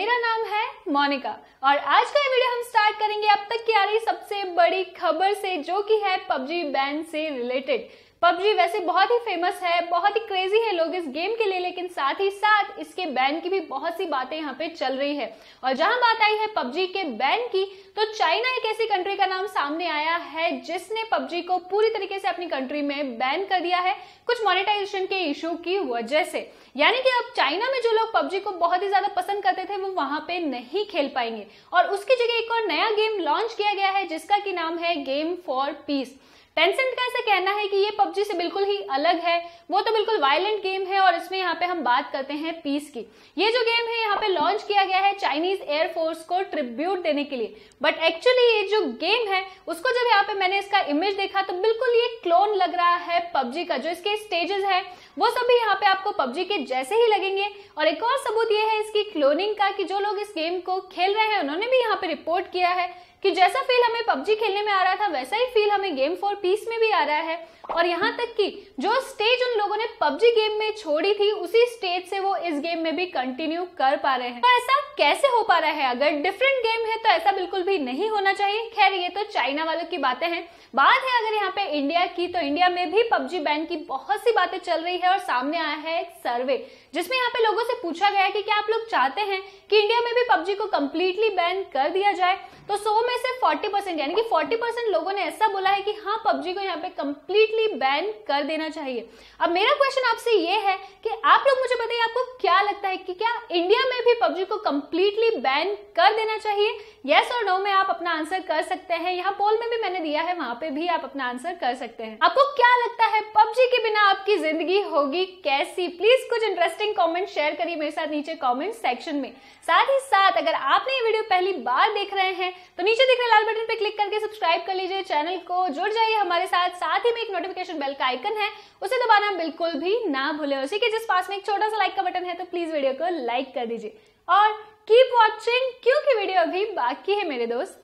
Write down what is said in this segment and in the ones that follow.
मेरा नाम है मोनिका और आज का ये वीडियो हम स्टार्ट करेंगे अब तक की आ रही सबसे बड़ी खबर से जो कि है पबजी बैन से रिलेटेड पबजी वैसे बहुत ही फेमस है बहुत ही क्रेजी है लोग इस गेम के लिए लेकिन साथ ही साथ इसके बैन की भी बहुत सी बातें यहाँ पे चल रही है और जहां बात आई है पबजी के बैन की तो चाइना एक ऐसी कंट्री का नाम सामने आया है जिसने पबजी को पूरी तरीके से अपनी कंट्री में बैन कर दिया है कुछ मोनिटाइजेशन के इशू की वजह से यानी कि अब चाइना में जो लोग पबजी को बहुत ही ज्यादा पसंद करते थे वो वहां पे नहीं खेल पाएंगे और उसकी जगह एक और नया गेम लॉन्च किया गया है जिसका की नाम है गेम फॉर पीस टेंसेंट का ऐसा कहना है कि ये पबजी से बिल्कुल ही अलग है वो तो बिल्कुल वायलेंट गेम है और इसमें यहाँ पे हम बात करते हैं पीस की ये जो गेम है यहाँ पे लॉन्च किया गया है चाइनीज एयरफोर्स को ट्रिब्यूट देने के लिए बट एक्चुअली ये जो गेम है उसको जब यहाँ पे मैंने इसका इमेज देखा तो बिल्कुल ये क्लोन लग रहा है पबजी का जो इसके स्टेजेस है वो सभी यहाँ पे आपको पबजी के जैसे ही लगेंगे और एक और सबूत ये है इसकी क्लोनिंग का कि जो लोग इस गेम को खेल रहे हैं उन्होंने भी यहाँ पे रिपोर्ट किया है कि जैसा फील हमें पबजी खेलने में आ रहा था वैसा ही फील हमें गेम फॉर पीस में भी आ रहा है और यहाँ तक कि जो स्टेज उन लोगों ने पबजी गेम में छोड़ी थी उसी स्टेज से वो इस गेम में भी कंटिन्यू कर पा रहे हैं तो ऐसा कैसे हो पा रहा है अगर डिफरेंट गेम है तो ऐसा बिल्कुल भी नहीं होना चाहिए खैर ये तो चाइना वालों की बातें हैं बात है अगर यहाँ पे इंडिया की तो इंडिया में भी पबजी बैन की बहुत सी बातें चल रही है और सामने आया है एक सर्वे जिसमें यहाँ पे लोगों से पूछा गया कि क्या आप लोग चाहते हैं कि इंडिया में भी पबजी को कम्प्लीटली बैन कर दिया जाए तो सो में से 40 परसेंट यानी कि 40 परसेंट लोगों ने ऐसा बोला है कि हाँ पबजी को यहाँ पे कंप्लीटली बैन कर देना चाहिए अब मेरा क्वेश्चन आपसे ये है कि आप लोग मुझे बताइए आपको क्या लगता है कि क्या इंडिया में भी पबजी को कंप्लीटली बैन कर देना चाहिए यस और नो में आप अपना आंसर कर सकते हैं यहाँ पोल में भी मैंने दिया है वहां पे भी आप अपना आंसर कर सकते हैं आपको क्या लगता है पबजी के बिना आपकी जिंदगी होगी कैसी प्लीज कुछ इंटरेस्टिंग कॉमेंट शेयर करिए मेरे साथ नीचे कॉमेंट सेक्शन में साथ ही साथ अगर आपने ये वीडियो पहली बार देख रहे हैं तो नीचे नीचे दिख रहे लाल बटन पे क्लिक करके सब्सक्राइब कर लीजिए चैनल को जुड़ जाइए हमारे साथ साथ ही में एक नोटिफिकेशन बेल का आइकन है उसे दबाना बिल्कुल भी ना भूले उसी के जिस पास में एक छोटा सा लाइक का बटन है तो प्लीज वीडियो को लाइक कर दीजिए और कीप वॉचिंग क्योंकि वीडियो अभी बाकी है मेरे दोस्त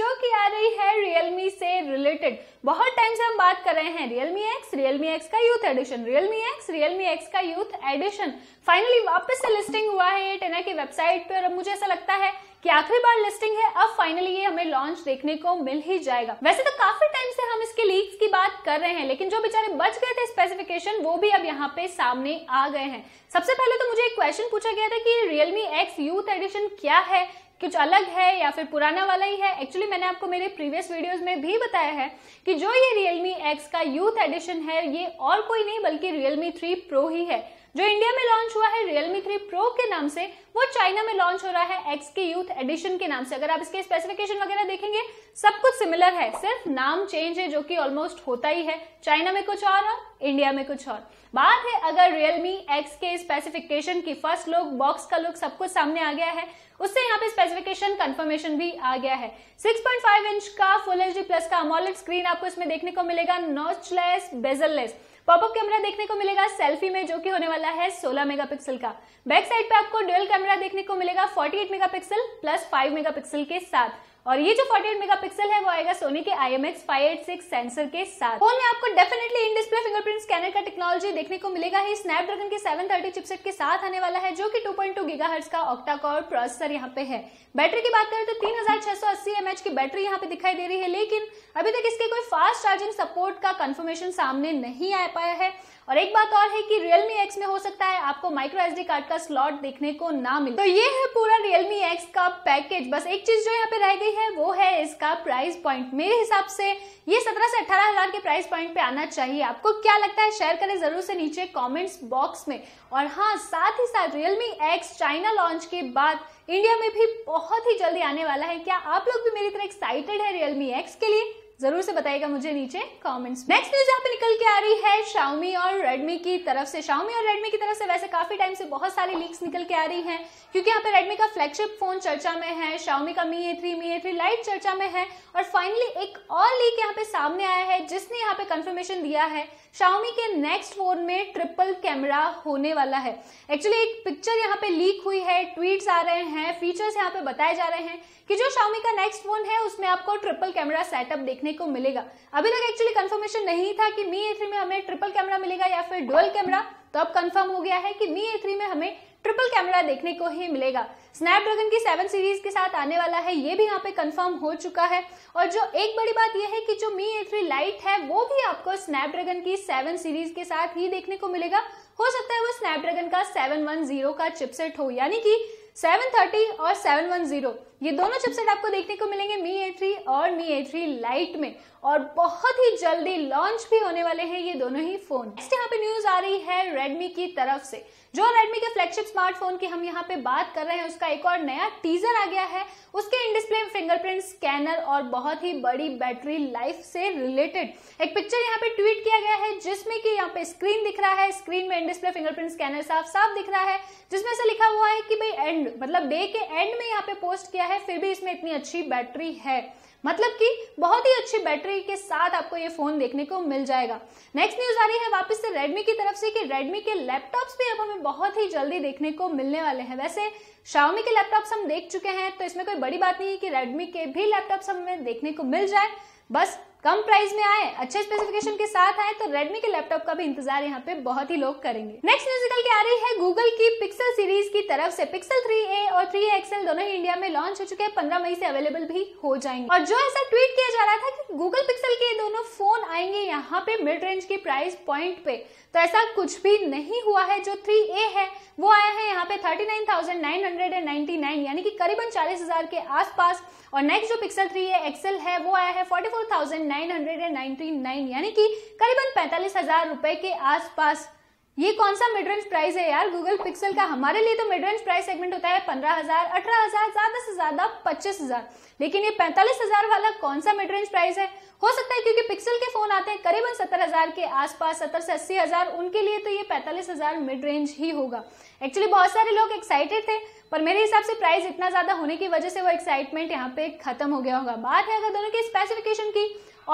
जो कि आ रही है Realme से रिलेटेड बहुत टाइम से हम बात कर रहे हैं Realme X, Realme X का youth edition Realme X, Realme X का यूथ एडिशन फाइनली वापस से लिस्टिंग हुआ है ये टेना की वेबसाइट पे और अब मुझे ऐसा लगता है कि आखिरी बार लिस्टिंग है अब फाइनली ये हमें लॉन्च देखने को मिल ही जाएगा वैसे तो काफी टाइम से हम इसके लीक्स की बात कर रहे हैं लेकिन जो बेचारे बच गए थे स्पेसिफिकेशन वो भी अब यहाँ पे सामने आ गए हैं सबसे पहले तो मुझे एक क्वेश्चन पूछा गया था कि रियलमी एक्स यूथ एडिशन क्या है कुछ अलग है या फिर पुराना वाला ही है एक्चुअली मैंने आपको मेरे प्रीवियस वीडियोस में भी बताया है कि जो ये रियलमी एक्स का यूथ एडिशन है ये और कोई नहीं बल्कि रियलमी थ्री प्रो ही है जो इंडिया में लॉन्च हुआ है रियलमी थ्री प्रो के नाम से वो चाइना में लॉन्च हो रहा है एक्स के यूथ एडिशन के नाम से अगर आप इसके स्पेसिफिकेशन वगैरह देखेंगे सब कुछ सिमिलर है सिर्फ नाम चेंज है जो कि ऑलमोस्ट होता ही है चाइना में कुछ और और इंडिया में कुछ और बात है अगर रियलमी एक्स के स्पेसिफिकेशन की फर्स्ट लुक बॉक्स का लुक सब कुछ सामने आ गया है उससे यहाँ पे स्पेसिफिकेशन कंफर्मेशन भी आ गया है 6.5 इंच का फुल एच प्लस का अमोलेट स्क्रीन आपको इसमें देखने को मिलेगा नॉचलेस बेजललेस पॉपअप कैमरा देखने को मिलेगा सेल्फी में जो कि होने वाला है 16 मेगापिक्सल का बैक साइड पे आपको ड्यूल कैमरा कैमरा देखने को मिलेगा 48 मेगापिक्सल प्लस 5 मेगापिक्सल के साथ और ये जो 48 मेगापिक्सल है वो आएगा सोनी के आई एम एक्स सेंसर के साथ फोन में आपको definitely in display fingerprint scanner का टेक्नोलॉजी देखने को मिलेगा ही स्नैपड्रैगन के 730 चिपसेट के साथ आने वाला है जो कि 2.2 पॉइंट का ऑक्टा कोर प्रोसेसर यहाँ पे है बैटरी की बात करें तो तीन हजार की बैटरी यहाँ पे दिखाई दे रही है लेकिन अभी तक इसके कोई फास्ट चार्जिंग सपोर्ट का कंफर्मेशन सामने नहीं आ पाया है और एक बात और है कि Realme X में हो सकता है आपको माइक्रो एसडी कार्ड का स्लॉट देखने को ना मिले तो ये है पूरा Realme X का पैकेज बस एक चीज जो यहाँ पे रह गई है वो है इसका प्राइस पॉइंट मेरे हिसाब से ये सत्रह से अठारह हजार के प्राइस पॉइंट पे आना चाहिए आपको क्या लगता है शेयर करें जरूर से नीचे कॉमेंट्स बॉक्स में और हाँ साथ ही साथ रियलमी एक्स चाइना लॉन्च के बाद इंडिया में भी बहुत ही जल्दी आने वाला है क्या आप लोग भी मेरी तरह एक्साइटेड है रियलमी एक्स के लिए जरूर से बताइएगा मुझे नीचे कमेंट्स नेक्स्ट न्यूज यहाँ पे निकल के आ रही है शाउमी और रेडमी की तरफ से शाउमी और रेडमी की तरफ से वैसे काफी टाइम से बहुत सारी लीक्स निकल के आ रही हैं क्योंकि यहाँ पे रेडमी का फ्लैगशिप फोन चर्चा में है शाउमी का Mi A three Mi A three lite चर्चा में है और फाइनली एक और लीक यहाँ पे सामने आया है जिसने यहाँ पे कंफर्मेशन दिया है शाओमी के नेक्स्ट फोन में ट्रिपल कैमरा होने वाला है एक्चुअली एक पिक्चर यहाँ पे लीक हुई है ट्वीट्स आ रहे हैं फीचर्स यहाँ पे बताए जा रहे हैं कि जो शाओमी का नेक्स्ट फोन है उसमें आपको ट्रिपल कैमरा सेटअप देखने को मिलेगा अभी तक एक्चुअली कंफर्मेशन नहीं था कि मी ए में हमें ट्रिपल कैमरा मिलेगा या फिर डुअल कैमरा तो अब कंफर्म हो गया है कि मी ए में हमें ट्रिपल कैमरा देखने को ही मिलेगा स्नैपड्रैगन की सेवन सीरीज के साथ आने वाला है ये भी यहाँ पे कंफर्म हो चुका है और जो एक बड़ी बात यह है कि जो मी ए थ्री लाइट है वो भी आपको स्नैपड्रैगन की सेवन सीरीज के साथ ही देखने को मिलेगा हो सकता है वो स्नैपड्रैगन का सेवन वन जीरो का चिपसेट हो यानी कि सेवन थर्टी और सेवन वन जीरो ये दोनों चिपसेट आपको देखने को मिलेंगे मी ए थ्री और मी ए थ्री लाइट में और बहुत ही जल्दी लॉन्च भी होने वाले हैं ये दोनों ही फोन नेक्स्ट यहाँ पे न्यूज आ रही है रेडमी की तरफ से जो रेडमी के फ्लैगशिप स्मार्टफोन की हम यहाँ पे बात कर रहे हैं उसका एक और नया टीजर आ गया है उसके इन डिस्प्ले फिंगरप्रिंट स्कैनर और बहुत ही बड़ी बैटरी लाइफ से रिलेटेड एक पिक्चर यहाँ पे ट्वीट किया गया है जिसमें कि यहाँ पे स्क्रीन दिख रहा है स्क्रीन में इन डिस्प्ले फिंगरप्रिंट स्कैनर साफ साफ दिख रहा है जिसमें से लिखा हुआ है कि भाई एंड मतलब डे के एंड में यहाँ पे पोस्ट किया है फिर भी इसमें इतनी अच्छी बैटरी है मतलब कि बहुत ही अच्छी बैटरी के साथ आपको ये फोन देखने को मिल जाएगा नेक्स्ट न्यूज आ रही है वापस से रेडमी की तरफ से कि रेडमी के लैपटॉप्स भी अब हमें बहुत ही जल्दी देखने को मिलने वाले हैं वैसे शाओमी के लैपटॉप्स हम देख चुके हैं तो इसमें कोई बड़ी बात नहीं है कि रेडमी के भी लैपटॉप्स हमें देखने को मिल जाए बस कम प्राइस में आए अच्छे स्पेसिफिकेशन के साथ आए तो रेडमी के लैपटॉप का भी इंतजार यहाँ पे बहुत ही लोग करेंगे नेक्स्ट म्यूजिकल की आ रही है गूगल की पिक्सल सीरीज की तरफ से पिक्सल 3a और 3a XL दोनों ही इंडिया में लॉन्च हो चुके हैं पंद्रह मई से अवेलेबल भी हो जाएंगे और जो ऐसा ट्वीट किया जा रहा था कि गूगल पिक्सल के दोनों फोन जाएंगे यहाँ पे मिड रेंज की प्राइस पॉइंट पे तो ऐसा कुछ भी नहीं हुआ है जो थ्री ए है वो आया है यहाँ पे thirty nine thousand nine hundred and ninety nine यानी कि करीबन चालीस हजार के आसपास और नेक्स्ट जो पिक्सल थ्री ए एक्सएल है वो आया है forty four thousand nine hundred and ninety nine यानी कि करीबन पैंतालीस हजार रुपए के आसपास ये कौन सा मिड रेंज प्राइस है यार गूगल पिक्सल का हमारे लिए तो मिड रेंज प्राइस सेगमेंट होता है पंद्रह हजार अठारह हजार ज्यादा से ज्यादा पच्चीस हजार लेकिन ये पैंतालीस हजार वाला कौन सा मिड रेंज प्राइस है हो सकता है क्योंकि पिक्सल के फोन आते हैं करीबन सत्तर हजार के आसपास सत्तर से अस्सी हजार उनके लिए तो ये पैंतालीस हजार मिड रेंज ही होगा एक्चुअली बहुत सारे लोग एक्साइटेड थे पर मेरे हिसाब से प्राइस इतना ज्यादा होने की वजह से वो एक्साइटमेंट यहाँ पे खत्म हो गया होगा बात है अगर दोनों की स्पेसिफिकेशन की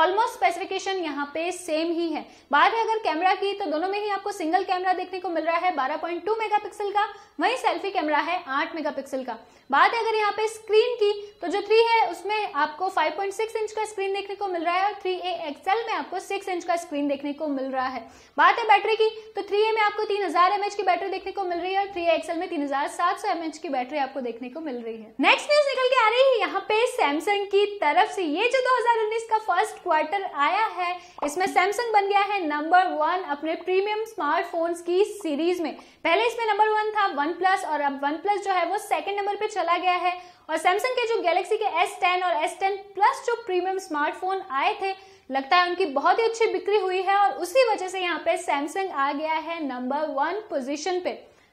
ऑलमोस्ट स्पेसिफिकेशन यहाँ पे सेम ही है बाद में अगर कैमरा की तो दोनों में ही आपको सिंगल कैमरा देखने को मिल रहा है 12.2 मेगापिक्सल का वही सेल्फी कैमरा है 8 मेगापिक्सल का बाद में अगर यहाँ पे स्क्रीन की तो जो थ्री है उसमें आपको 5.6 इंच का स्क्रीन देखने को मिल रहा है और थ्री ए एक्सएल में आपको सिक्स इंच का स्क्रीन देखने को मिल रहा है बात है बैटरी की तो थ्री ए में आपको तीन हजार की बैटरी देखने को मिल रही है और थ्री एक्सएल में तीन हजार सात सौ एमएच की बैटरी आपको देखने को मिल रही है नेक्स्ट न्यूज निकल के आ रही है यहाँ पे सैमसंग की तरफ से ये जो दो का फर्स्ट क्वार्टर आया है इसमें सैमसंग बन गया है नंबर वन अपने प्रीमियम स्मार्टफोन्स की सीरीज में पहले इसमें नंबर वन था वन प्लस और अब वन प्लस जो है वो सेकंड नंबर पे चला गया है और सैमसंग के जो गैलेक्सी के S10 और S10 प्लस जो प्रीमियम स्मार्टफोन आए थे लगता है उनकी बहुत ही अच्छी बिक्री हुई है और उसी वजह से यहाँ पे सैमसंग आ गया है नंबर वन पोजिशन पे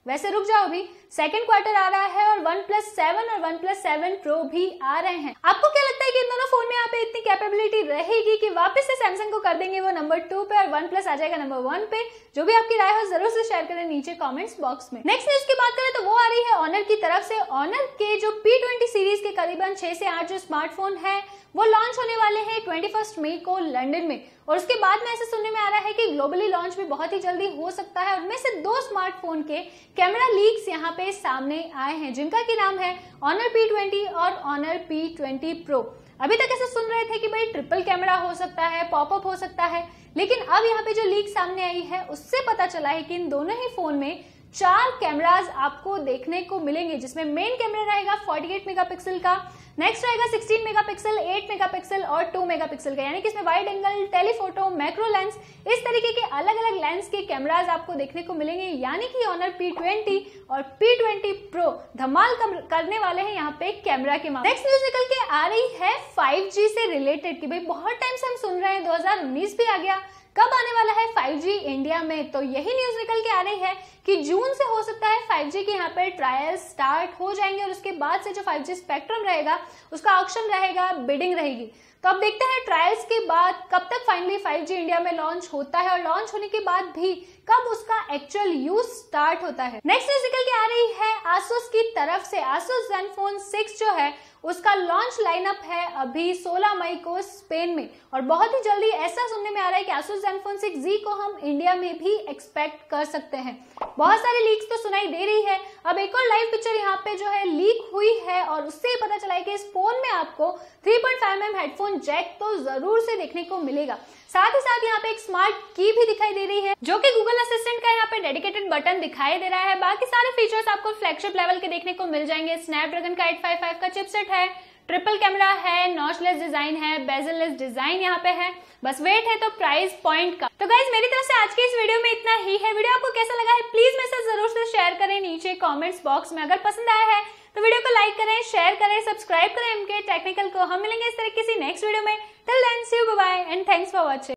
वैसे रुक जाओ अभी सेकंड क्वार्टर आ रहा है और वन प्लस सेवन और वन प्लस सेवन प्रो भी आ रहे हैं आपको क्या लगता है कि इन दोनों फोन में यहाँ पे इतनी कैपेबिलिटी रहेगी कि वापस से सैमसंग को कर देंगे वो नंबर टू पे और वन प्लस आ जाएगा नंबर वन पे जो भी आपकी राय हो जरूर से शेयर करें नीचे कॉमेंट्स बॉक्स में नेक्स्ट न्यूज की बात करें तो वो आ रही है ऑनर की तरफ से ऑनर के जो पी ट्वेंटी सीरीज के करीबन छह से आठ जो स्मार्टफोन है वो लॉन्च होने वाले हैं ट्वेंटी फर्स्ट मई को लंदन में और उसके बाद में ऐसे सुनने में आ रहा है कि ग्लोबली लॉन्च भी बहुत ही जल्दी हो सकता है उनमें से दो स्मार्टफोन के कैमरा लीक्स यहाँ पे सामने आए हैं जिनका की नाम है ऑनर पी ट्वेंटी और ऑनर पी ट्वेंटी प्रो अभी तक ऐसे सुन रहे थे कि भाई ट्रिपल कैमरा हो सकता है पॉपअप हो सकता है लेकिन अब यहाँ पे जो लीक सामने आई है उससे पता चला है कि इन दोनों ही फोन में चार कैमराज आपको देखने को मिलेंगे जिसमें मेन कैमरा रहेगा 48 मेगापिक्सल का नेक्स्ट रहेगा 16 मेगापिक्सल 8 मेगापिक्सल और 2 मेगापिक्सल का यानी कि इसमें wide angle telephoto macro lens इस तरीके के अलग अलग लेंस के कैमराज आपको देखने को मिलेंगे यानी कि ऑनर P20 और P20 Pro धमाल करने वाले हैं यहाँ पे कैमरा के मामले नेक्स्ट न्यूज निकल के आ रही है 5G से रिलेटेड की भाई बहुत टाइम से हम सुन रहे हैं 2019 भी आ गया कब आने वाला है 5G इंडिया में तो यही न्यूज निकल के आ रही है कि जून से हो सकता है 5G के यहाँ पर ट्रायल स्टार्ट हो जाएंगे और उसके बाद से जो 5G स्पेक्ट्रम रहेगा उसका ऑप्शन रहेगा बिडिंग रहेगी तो अब देखते हैं ट्रायल्स के बाद कब तक फाइनली 5G इंडिया में लॉन्च होता है और लॉन्च होने के बाद भी कब उसका एक्चुअल यूज स्टार्ट होता है नेक्स्ट न्यूज निकल के आ रही है आसूस की तरफ से आसूस जेनफोन सिक्स जो है उसका लॉन्च लाइनअप है अभी 16 मई को स्पेन में और बहुत ही जल्दी ऐसा सुनने में आ रहा है कि आसूस जेनफोन सिक्स जी को हम इंडिया में भी एक्सपेक्ट कर सकते हैं बहुत सारे लीक्स तो सुनाई दे रही है अब एक और लाइव पिक्चर यहाँ पे जो है लीक हुई है और उससे पता चला है कि इस फोन में आपको three point M headphone system jack तो जरूर से देखने को मिलेगा साथ ही साथ यहाँ पे एक स्मार्ट की भी दिखाई दे रही है जो कि गूगल असिस्टेंट का यहाँ पे डेडिकेटेड बटन दिखाई दे रहा है बाकी सारे फीचर्स आपको फ्लैगशिप लेवल के देखने को मिल जाएंगे स्नैपड्रैगन का 855 का चिपसेट है ट्रिपल कैमरा है नॉचलेस डिजाइन है बेजललेस डिजाइन यहाँ पे है बस वेट है तो प्राइस पॉइंट का तो गाइज मेरी तरफ से आज के इस वीडियो में इतना ही है वीडियो आपको कैसा लगा है प्लीज मेरे जरूर से शेयर करें नीचे कमेंट्स बॉक्स में अगर पसंद आया है तो वीडियो को लाइक करें शेयर करें सब्सक्राइब करें एमके टेक्निकल को हम मिलेंगे इस तरह किसी नेक्स्ट वीडियो में till then see you bye and thanks for watching